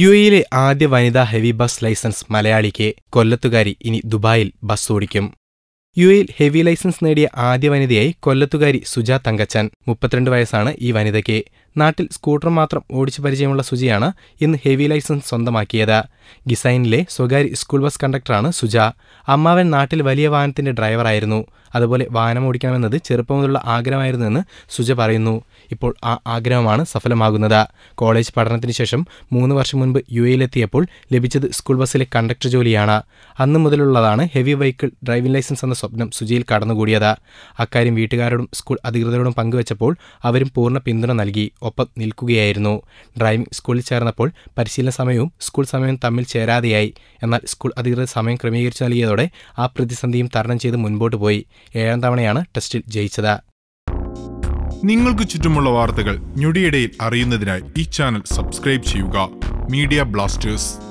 U എയിലെ ആദ്യ വനിതാ ഹെവി ബസ് ലൈസൻസ് മലയാളിക്ക് കൊല്ലത്തുകാരി ഇനി ദുബായിൽ ബസ് ഓടിക്കും യു എയിൽ ഹെവി ലൈസൻസ് നേടിയ ആദ്യ വനിതയായി കൊല്ലത്തുകാരി സുജാ തങ്കച്ചൻ മുപ്പത്തിരണ്ട് വയസ്സാണ് ഈ വനിതയ്ക്ക് നാട്ടിൽ സ്കൂട്ടർ മാത്രം ഓടിച്ചു പരിചയമുള്ള സുജിയാണ് ഇന്ന് ഹെവി ലൈസൻസ് സ്വന്തമാക്കിയത് ഗിസൈനിലെ സ്വകാര്യ സ്കൂൾ ബസ് കണ്ടക്ടറാണ് സുജ അമ്മാവൻ നാട്ടിൽ വലിയ വാഹനത്തിന്റെ ഡ്രൈവറായിരുന്നു അതുപോലെ വാഹനം ഓടിക്കണമെന്നത് ചെറുപ്പം മുതലുള്ള ആഗ്രഹമായിരുന്നുവെന്ന് സുജ പറയുന്നു ഇപ്പോൾ ആ ആഗ്രഹമാണ് സഫലമാകുന്നത് കോളേജ് പഠനത്തിന് ശേഷം മൂന്ന് വർഷം മുൻപ് യു എയിലെത്തിയപ്പോൾ ലഭിച്ചത് സ്കൂൾ ബസ്സിലെ കണ്ടക്ടർ ജോലിയാണ് അന്ന് മുതലുള്ളതാണ് ഹെവി വെഹിക്കിൾ ഡ്രൈവിംഗ് ലൈസൻസ് എന്ന സ്വപ്നം സുജയിൽ കടന്നുകൂടിയത് അക്കാര്യം വീട്ടുകാരോടും സ്കൂൾ അധികൃതരോടും പങ്കുവച്ചപ്പോൾ അവരും പൂർണ്ണ പിന്തുണ നൽകി ഒപ്പം നിൽക്കുകയായിരുന്നു ഡ്രൈവിംഗ് സ്കൂളിൽ ചേർന്നപ്പോൾ പരിശീലന സമയവും സ്കൂൾ സമയവും തമ്മിൽ ചേരാതെയായി എന്നാൽ സ്കൂൾ അധികൃതർ സമയം ക്രമീകരിച്ചു നൽകിയതോടെ ആ പ്രതിസന്ധിയും തരണം ചെയ്ത് മുൻപോട്ട് പോയി ഏഴാം തവണയാണ് ടെസ്റ്റിൽ ജയിച്ചത് നിങ്ങൾക്ക് ചുറ്റുമുള്ള വാർത്തകൾ ഞൊടിയിടയിൽ അറിയുന്നതിനായി ഈ ചാനൽ സബ്സ്ക്രൈബ് ചെയ്യുക മീഡിയ ബ്ലാസ്റ്റേഴ്സ്